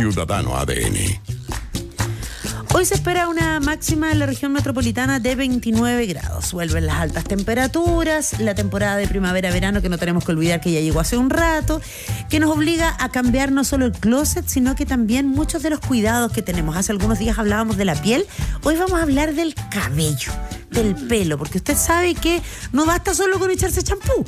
Ciudadano ADN. Hoy se espera una máxima en la región metropolitana de 29 grados. Vuelven las altas temperaturas, la temporada de primavera-verano que no tenemos que olvidar que ya llegó hace un rato, que nos obliga a cambiar no solo el closet, sino que también muchos de los cuidados que tenemos. Hace algunos días hablábamos de la piel, hoy vamos a hablar del cabello, del pelo, porque usted sabe que no basta solo con echarse champú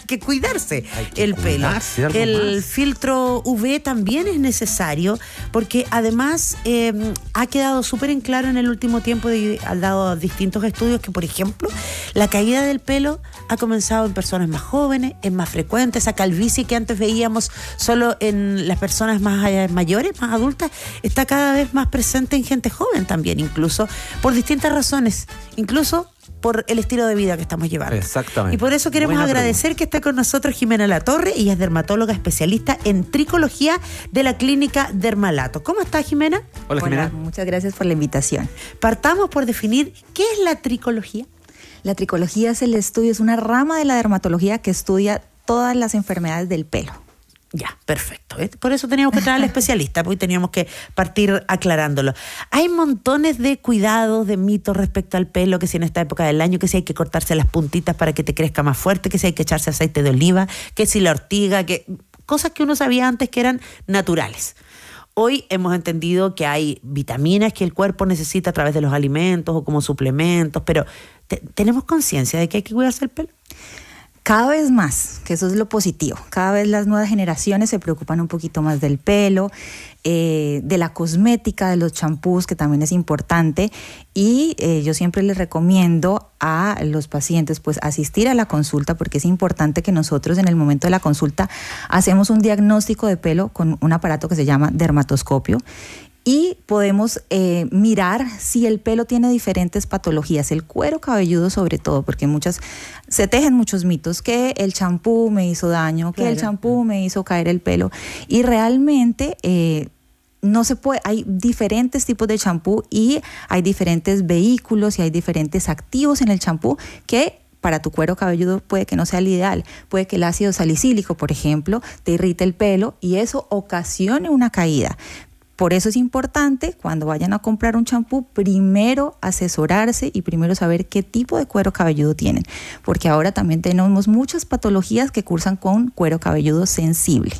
hay que cuidarse el pelo. El filtro UV también es necesario porque además em, ha quedado súper en claro en el último tiempo, y han dado distintos estudios que, por ejemplo, la caída del pelo ha comenzado en personas más jóvenes, es más frecuente, esa calvicie que antes veíamos solo en las personas más eh, mayores, más adultas, está cada vez más presente en gente joven también, incluso, por distintas razones, incluso por el estilo de vida que estamos llevando. Exactamente. Y por eso queremos agradecer que esté con nosotros Jimena Latorre, ella es dermatóloga especialista en tricología de la clínica Dermalato. ¿Cómo está Jimena? Hola Jimena. muchas gracias por la invitación. Partamos por definir qué es la tricología. La tricología es el estudio, es una rama de la dermatología que estudia todas las enfermedades del pelo. Ya, perfecto. Eh, por eso teníamos que traer al especialista, porque teníamos que partir aclarándolo. Hay montones de cuidados, de mitos respecto al pelo, que si en esta época del año, que si hay que cortarse las puntitas para que te crezca más fuerte, que si hay que echarse aceite de oliva, que si la ortiga, que cosas que uno sabía antes que eran naturales. Hoy hemos entendido que hay vitaminas que el cuerpo necesita a través de los alimentos o como suplementos, pero ¿tenemos conciencia de que hay que cuidarse el pelo? cada vez más, que eso es lo positivo, cada vez las nuevas generaciones se preocupan un poquito más del pelo, eh, de la cosmética, de los champús, que también es importante, y eh, yo siempre les recomiendo a los pacientes pues asistir a la consulta porque es importante que nosotros en el momento de la consulta hacemos un diagnóstico de pelo con un aparato que se llama dermatoscopio y podemos eh, mirar si el pelo tiene diferentes patologías, el cuero cabelludo sobre todo, porque muchas se tejen muchos mitos que el champú me hizo daño, que el champú me hizo caer el pelo y realmente eh, no se puede, hay diferentes tipos de champú y hay diferentes vehículos y hay diferentes activos en el champú que para tu cuero cabelludo puede que no sea el ideal. Puede que el ácido salicílico, por ejemplo, te irrite el pelo y eso ocasione una caída. Por eso es importante cuando vayan a comprar un champú, primero asesorarse y primero saber qué tipo de cuero cabelludo tienen, porque ahora también tenemos muchas patologías que cursan con cuero cabelludo sensible.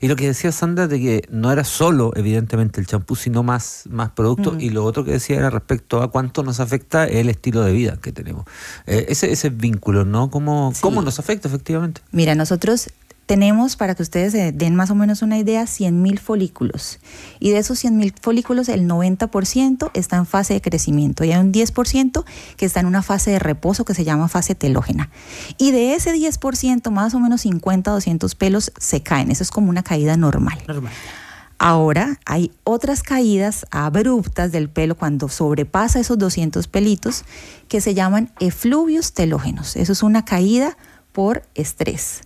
Y lo que decía Sandra de que no era solo, evidentemente, el champú, sino más, más productos. Y lo otro que decía era respecto a cuánto nos afecta el estilo de vida que tenemos. Eh, ese, ese vínculo, ¿no? ¿Cómo nos afecta efectivamente? Mira, nosotros tenemos, para que ustedes se den más o menos una idea, 100.000 folículos. Y de esos 100.000 folículos, el 90% está en fase de crecimiento y hay un 10% que está en una fase de reposo que se llama fase telógena. Y de ese 10%, más o menos 50, 200 pelos se caen. Eso es como una caída normal. Normal. Ahora hay otras caídas abruptas del pelo cuando sobrepasa esos 200 pelitos que se llaman efluvios telógenos. Eso es una caída por estrés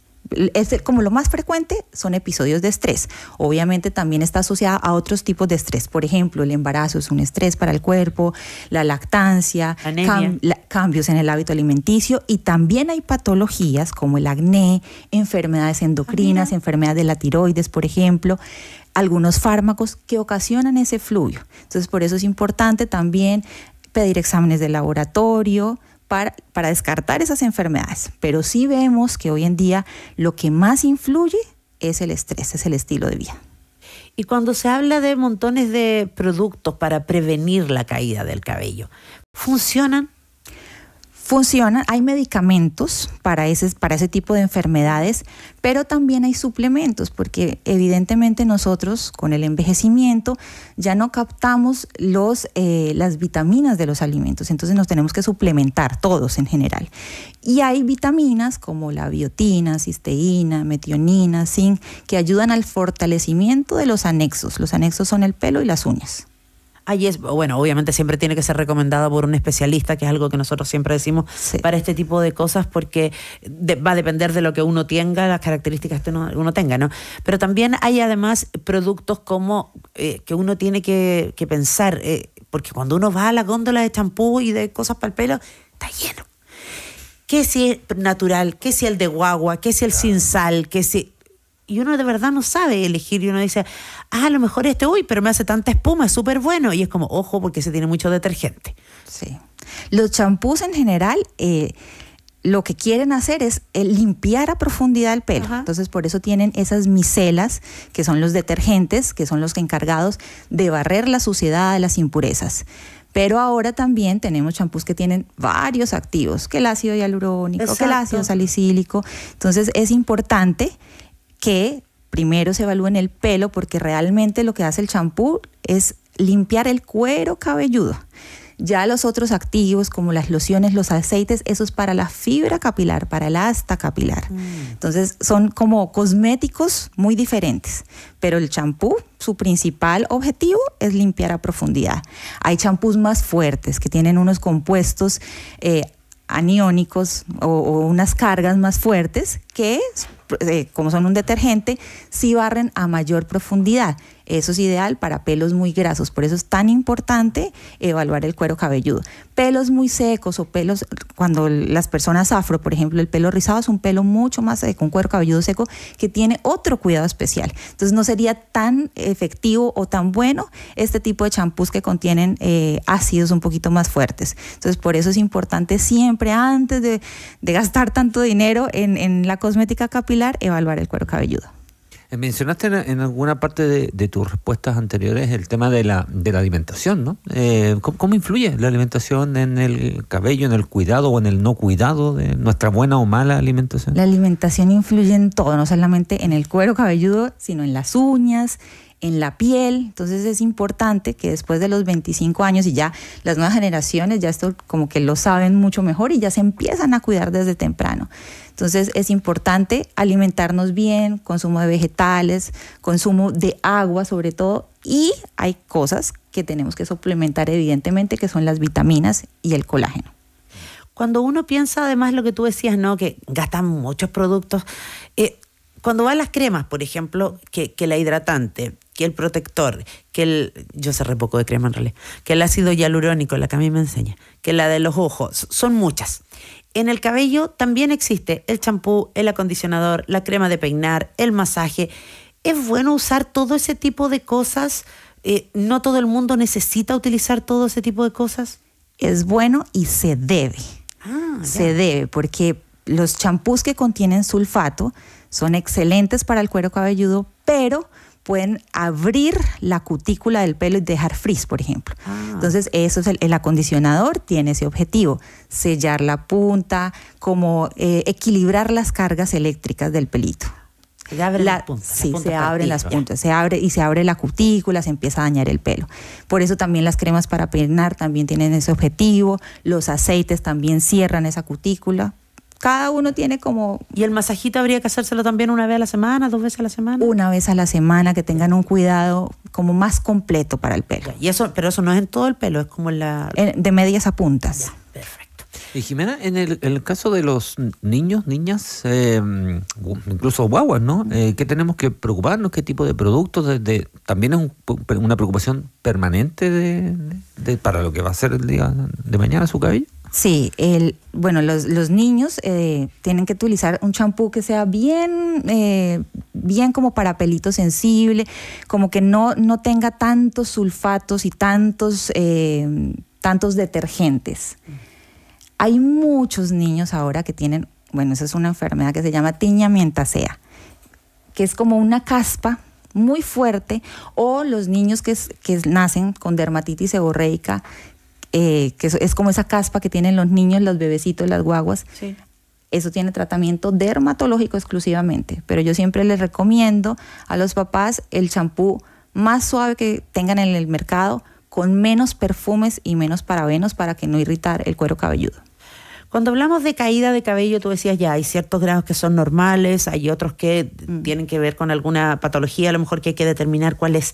como lo más frecuente son episodios de estrés. Obviamente también está asociada a otros tipos de estrés. Por ejemplo, el embarazo es un estrés para el cuerpo, la lactancia, cambios en el hábito alimenticio y también hay patologías como el acné, enfermedades endocrinas, ah, enfermedades de la tiroides, por ejemplo algunos fármacos que ocasionan ese flujo Entonces, por eso es importante también pedir exámenes de laboratorio, para, descartar esas enfermedades, pero sí vemos que hoy en día lo que más influye es el estrés, es el estilo de vida. Y cuando se habla de montones de productos para prevenir la caída del cabello, ¿funcionan? Funcionan, hay medicamentos para ese, para ese tipo de enfermedades, pero también hay suplementos, porque evidentemente nosotros con el envejecimiento ya no captamos los, eh, las vitaminas de los alimentos, entonces nos tenemos que suplementar todos en general. Y hay vitaminas como la biotina, cisteína, metionina, zinc, que ayudan al fortalecimiento de los anexos. Los anexos son el pelo y las uñas es, bueno, obviamente siempre tiene que ser recomendada por un especialista, que es algo que nosotros siempre decimos para este tipo de cosas, porque va a depender de lo que uno tenga, las características que uno, tenga, ¿no? Pero también hay además productos como eh, que uno tiene que, pensar, eh, porque cuando uno va a la góndola de champú y de cosas para el pelo, está lleno. ¿Qué si es natural? ¿Qué si el de guagua? ¿Qué si el sin sal? ¿Qué si y uno de verdad no sabe elegir y uno dice, ah, a lo mejor este, uy, pero me hace tanta espuma, es súper bueno. Y es como, ojo, porque se tiene mucho detergente. Sí. Los champús en general... Eh, lo que quieren hacer es eh, limpiar a profundidad el pelo. Entonces, por eso tienen esas micelas, que son los detergentes, que son los encargados de barrer la suciedad, las impurezas. Pero ahora también tenemos champús que tienen varios activos, que el ácido hialurónico, que el ácido salicílico. Entonces, es importante que primero se evalúen el pelo porque realmente lo que hace el champú es limpiar el cuero cabelludo. Ya los otros activos como las lociones, los aceites, eso es para la fibra capilar, para el asta capilar. Mm. Entonces son como cosméticos muy diferentes, pero el champú, su principal objetivo es limpiar a profundidad. Hay champús más fuertes que tienen unos compuestos... Eh, aniónicos o, unas cargas más fuertes que, eh, como son un detergente, sí barren a mayor profundidad. Eso es ideal para pelos muy grasos, por eso es tan importante evaluar el cuero cabelludo. Pelos muy secos o pelos, cuando las personas afro, por ejemplo, el pelo rizado es un pelo mucho más seco, un cuero cabelludo seco que tiene otro cuidado especial. Entonces no sería tan efectivo o tan bueno este tipo de champús que contienen eh, ácidos un poquito más fuertes. Entonces por eso es importante siempre antes de, gastar tanto dinero en la cosmética capilar, evaluar el cuero cabelludo. Eh, mencionaste en, alguna parte de, tus respuestas anteriores el tema de la, de la alimentación, ¿no? Eh, ¿cómo, influye la alimentación en el cabello, en el cuidado o en el no cuidado de nuestra buena o mala alimentación? La alimentación influye en todo, no solamente en el cuero cabelludo, sino en las uñas, en la piel. Entonces es importante que después de los 25 años y ya las nuevas generaciones ya esto como que lo saben mucho mejor y ya se empiezan a cuidar desde temprano. Entonces es importante alimentarnos bien, consumo de vegetales, consumo de agua sobre todo y hay cosas que tenemos que suplementar evidentemente que son las vitaminas y el colágeno cuando uno piensa además lo que tú decías, ¿no? Que gastan muchos productos. Eh, cuando van las cremas, por ejemplo, que la hidratante, que el protector, que el. Yo cerré poco de crema en realidad. Que el ácido hialurónico, la que a mí me enseña. Que la de los ojos. Son muchas. En el cabello también existe el champú, el acondicionador, la crema de peinar, el masaje. Es bueno usar todo ese tipo de cosas. Eh, no todo el mundo necesita utilizar todo ese tipo de cosas. Es bueno y se debe. Ah, se debe porque los champús que contienen sulfato son excelentes para el cuero cabelludo, pero pueden abrir la cutícula del pelo y dejar frizz, por ejemplo. Ah. Entonces, eso es el, acondicionador, tiene ese objetivo, sellar la punta, como eh, equilibrar las cargas eléctricas del pelito. Se abren la, las puntas. se abren las puntas, abre y se abre la cutícula, se empieza a dañar el pelo. Por eso también las cremas para peinar también tienen ese objetivo, los aceites también cierran esa cutícula cada uno tiene como... ¿Y el masajito habría que hacérselo también una vez a la semana, dos veces a la semana? Una vez a la semana, que tengan un cuidado como más completo para el pelo. Y eso, pero eso no es en todo el pelo, es como en la... de medias a puntas. perfecto. Y Jimena, en el, caso de los niños, niñas, eh, incluso guaguas, ¿no? Eh, ¿Qué tenemos que preocuparnos? ¿Qué tipo de productos? también es una preocupación permanente de, para lo que va a ser el día de mañana su cabello. Sí, el, bueno, los, los niños eh, tienen que utilizar un champú que sea bien, eh, bien como para pelito sensible, como que no, tenga tantos sulfatos y tantos, eh, tantos detergentes. Hay muchos niños ahora que tienen, bueno, esa es una enfermedad que se llama tiña que es como una caspa muy fuerte, o los niños que, que nacen con dermatitis seborreica eh, que es como esa caspa que tienen los niños, los bebecitos, las guaguas. Eso tiene tratamiento dermatológico exclusivamente, pero yo siempre les recomiendo a los papás el champú más suave que tengan en el mercado, con menos perfumes y menos parabenos para que no irritar el cuero cabelludo. Cuando hablamos de caída de cabello, tú decías ya, hay ciertos grados que son normales, hay otros que mm. tienen que ver con alguna patología, a lo mejor que hay que determinar cuál es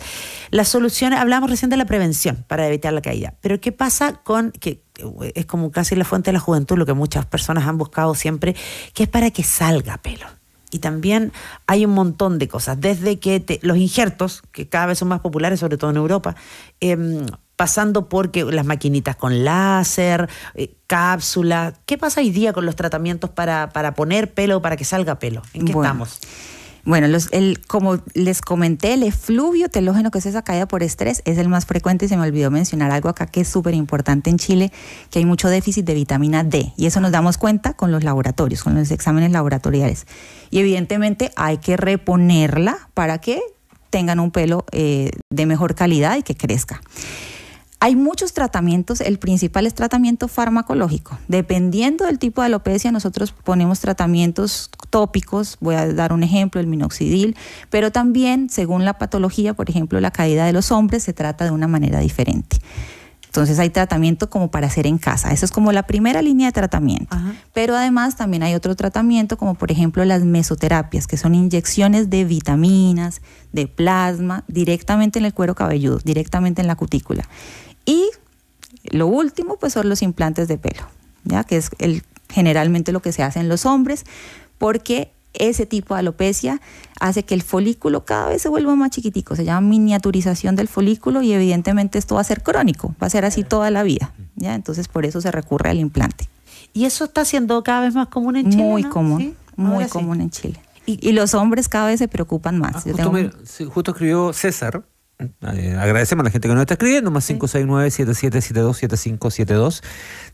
la solución. Hablamos recién de la prevención para evitar la caída, pero ¿qué pasa con, que es como casi la fuente de la juventud, lo que muchas personas han buscado siempre, que es para que salga pelo? y también hay un montón de cosas, desde que los injertos, que cada vez son más populares, sobre todo en Europa, em, pasando por las maquinitas con láser, eh, cápsula. ¿Qué pasa hoy día con los tratamientos para, para poner pelo, para que salga pelo? ¿En qué estamos? Bueno, el, como les comenté, el efluvio telógeno que es esa caída por estrés es el más frecuente y se me olvidó mencionar algo acá que es súper importante en Chile, que hay mucho déficit de vitamina D y eso nos damos cuenta con los laboratorios, con los exámenes laboratoriales. Y evidentemente hay que reponerla para que tengan un pelo eh, de mejor calidad y que crezca. Hay muchos tratamientos, el principal es tratamiento farmacológico. Dependiendo del tipo de alopecia, nosotros ponemos tratamientos tópicos, voy a dar un ejemplo, el minoxidil, pero también según la patología, por ejemplo, la caída de los hombres se trata de una manera diferente. Entonces hay tratamiento como para hacer en casa. Esa es como la primera línea de tratamiento. Pero además también hay otro tratamiento como por ejemplo las mesoterapias, que son inyecciones de vitaminas, de plasma, directamente en el cuero cabelludo, directamente en la cutícula. Y lo último pues son los implantes de pelo, ya que es el, generalmente lo que se hace en los hombres, porque ese tipo de alopecia hace que el folículo cada vez se vuelva más chiquitico, se llama miniaturización del folículo y evidentemente esto va a ser crónico, va a ser así toda la vida, ¿ya? Entonces por eso se recurre al implante. ¿Y eso está siendo cada vez más común en Chile? Muy común, muy común en Chile. Y, los hombres cada vez se preocupan más. Ah, justo escribió César, eh, agradecemos a la gente que nos está escribiendo, más 569-7772-7572.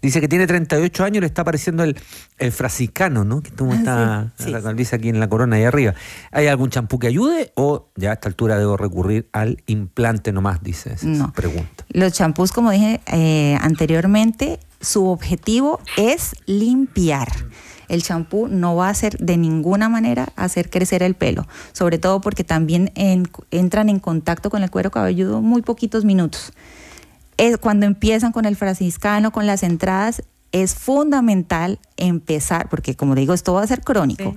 Dice que tiene 38 años, le está apareciendo el, el frasicano, ¿no? Que tuvo está ah, aquí en la corona ahí arriba. ¿Hay algún champú que ayude o ya a esta altura debo recurrir al implante nomás? Dice esa pregunta. Los champús, como dije eh, anteriormente, su objetivo es limpiar el champú no va a hacer de ninguna manera hacer crecer el pelo, sobre todo porque también entran en contacto con el cuero cabelludo muy poquitos minutos. cuando empiezan con el franciscano, con las entradas, es fundamental empezar, porque como digo, esto va a ser crónico.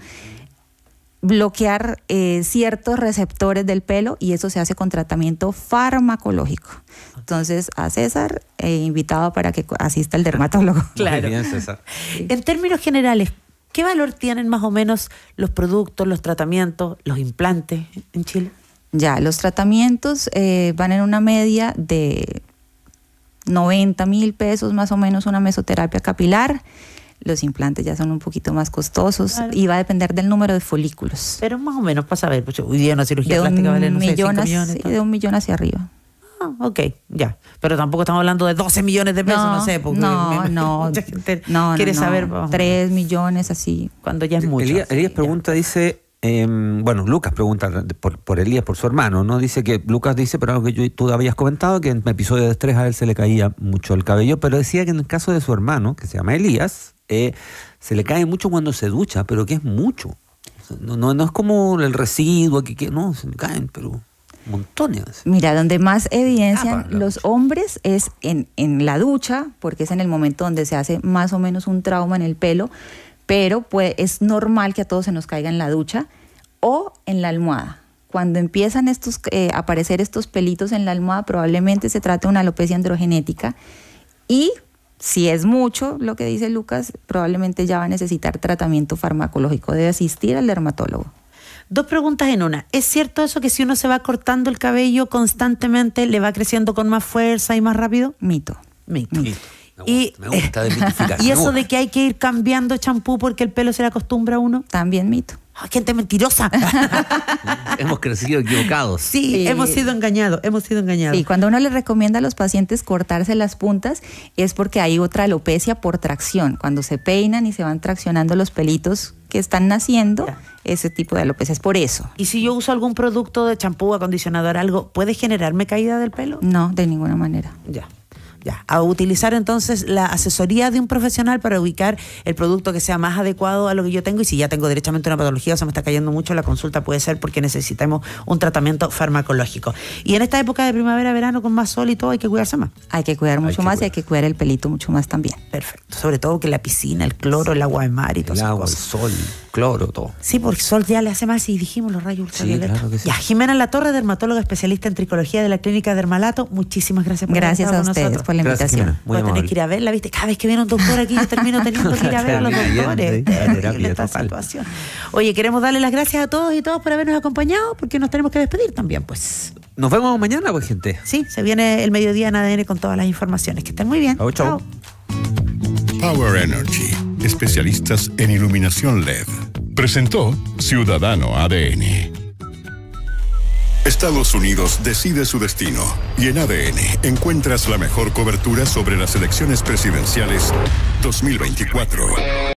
bloquear eh, ciertos receptores del pelo y eso se hace con tratamiento farmacológico. Entonces, a César, eh, invitado para que asista el dermatólogo. Claro. César. En términos generales, ¿Qué valor tienen más o menos los productos, los tratamientos, los implantes en Chile? Ya, los tratamientos eh, van en una media de 90 mil pesos más o menos una mesoterapia capilar. Los implantes ya son un poquito más costosos y va a depender del número de folículos. Pero más o menos para saber, pues, hoy día una cirugía plástica vale, no millones, sí, de un millón hacia arriba. Ah, ok, ya. Pero tampoco estamos hablando de 12 millones de pesos, no, sé. Porque no, no, Quiere saber. 3 millones, así. Cuando ya es mucho. Elías, pregunta, dice. Em, bueno, Lucas pregunta por, Elías, por su hermano, ¿no? Dice que Lucas dice, pero algo que tú habías comentado, que en el episodio de estrés a él se le caía mucho el cabello, pero decía que en el caso de su hermano, que se llama Elías, eh, se le cae mucho cuando se ducha, pero que es mucho. No, no, no es como el residuo, que, no, se le caen, pero... Montones. Mira, donde más evidencian los hombres es en, la ducha, porque es en el momento donde se hace más o menos un trauma en el pelo, pero es normal que a todos se nos caiga en la ducha o en la almohada. Cuando empiezan estos, a eh, aparecer estos pelitos en la almohada, probablemente se trata de una alopecia androgenética y si es mucho lo que dice Lucas, probablemente ya va a necesitar tratamiento farmacológico. de asistir al dermatólogo. Dos preguntas en una. ¿Es cierto eso que si uno se va cortando el cabello constantemente le va creciendo con más fuerza y más rápido? Mito. Mito. Y, eh, y eso de que hay que ir cambiando champú porque el pelo se le acostumbra a uno. También mito. ¡Ay, gente mentirosa. hemos crecido equivocados. Sí, hemos sido engañados, hemos sido engañados. Y cuando uno le recomienda a los pacientes cortarse las puntas es porque hay otra alopecia por tracción, cuando se peinan y se van traccionando los pelitos que están naciendo ese tipo de Es por eso. ¿Y si yo uso algún producto de champú, acondicionador, algo, puede generarme caída del pelo? No, de ninguna manera. Ya. Ya, a utilizar entonces la asesoría de un profesional para ubicar el producto que sea más adecuado a lo que yo tengo y si ya tengo directamente una patología o se me está cayendo mucho, la consulta puede ser porque necesitemos un tratamiento farmacológico. Y en esta época de primavera, verano, con más sol y todo, hay que cuidarse más. Hay que cuidar mucho más y hay que cuidar el pelito mucho más también. Perfecto, sobre todo que la piscina, el cloro, el agua de mar y todo eso. El agua, el sol, el cloro, todo. Sí, porque el sol ya le hace más y dijimos los rayos ultravioleta. Ya, Jimena Latorre, dermatóloga especialista en tricología de la clínica Dermalato, muchísimas gracias por Gracias a ustedes la invitación. Voy a tener que ir a verla, ¿viste? Cada vez que viene un doctor aquí, yo termino teniendo que ir a ver a los doctores. Terrible esta situación. Oye, queremos darle las gracias a todos y todas por habernos acompañado, porque nos tenemos que despedir también, pues. Nos vemos mañana, pues, gente. Sí, se viene el mediodía en ADN con todas las informaciones. Que estén muy bien. chao Power Energy, especialistas en iluminación LED, presentó Ciudadano ADN. Estados Unidos decide su destino y en ADN encuentras la mejor cobertura sobre las elecciones presidenciales 2024.